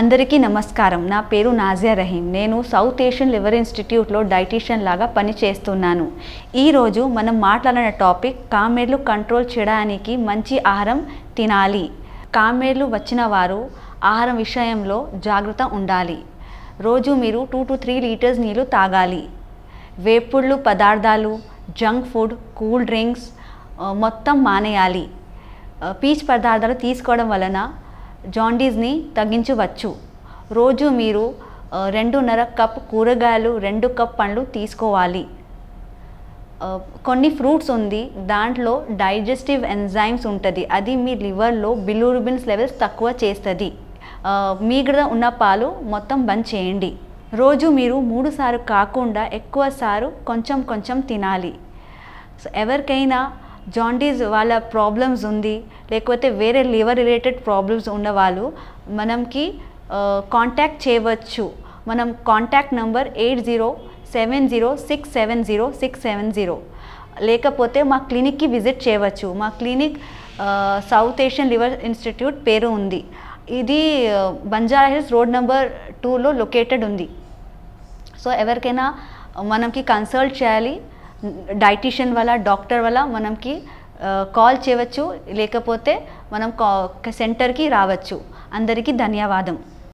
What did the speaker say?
అందరికీ నమస్కారం నా పేరు నాజియా రహీం నేను సౌత్ ఏషియన్ లివర్ ఇన్స్టిట్యూట్లో డైటీషియన్ లాగా పనిచేస్తున్నాను ఈరోజు మనం మాట్లాడిన టాపిక్ కామేర్లు కంట్రోల్ చేయడానికి మంచి ఆహారం తినాలి కామేర్లు వచ్చిన వారు ఆహారం విషయంలో జాగ్రత్త ఉండాలి రోజు మీరు టూ టు త్రీ లీటర్స్ నీళ్ళు తాగాలి వేపుళ్ళు పదార్థాలు జంక్ ఫుడ్ కూల్ డ్రింక్స్ మొత్తం మానేయాలి పీచ్ పదార్థాలు తీసుకోవడం వలన జాండీస్ని తగ్గించవచ్చు రోజు మీరు రెండున్నర కప్ కూరగాయలు రెండు కప్ పండ్లు తీసుకోవాలి కొన్ని ఫ్రూట్స్ ఉంది దాంట్లో డైజెస్టివ్ ఎంజైమ్స్ ఉంటుంది అది మీ లివర్లో బిలూరుబిన్స్ లెవెల్స్ తక్కువ చేస్తుంది మీ కూడా ఉన్న పాలు మొత్తం బంద్ చేయండి రోజు మీరు మూడుసార్లు కాకుండా ఎక్కువ సారు కొంచెం కొంచెం తినాలి ఎవరికైనా జాండీస్ వాళ్ళ ప్రాబ్లమ్స్ ఉంది లేకపోతే వేరే లివర్ రిలేటెడ్ ప్రాబ్లమ్స్ ఉన్నవాళ్ళు మనంకి కాంటాక్ట్ చేయవచ్చు మనం contact number eight zero seven zero six seven zero six seven zero లేకపోతే మా క్లినిక్కి విజిట్ చేయవచ్చు మా clinic south Asian liver institute పేరు ఉంది ఇది బంజారా హిల్స్ రోడ్ నెంబర్ టూలో లొకేటెడ్ ఉంది సో ఎవరికైనా మనకి కన్సల్ట్ చేయాలి డైటీషియన్ వల్ల డాక్టర్ వల్ల మనకి కాల్ చేయవచ్చు లేకపోతే మనం సెంటర్కి రావచ్చు అందరికీ ధన్యవాదం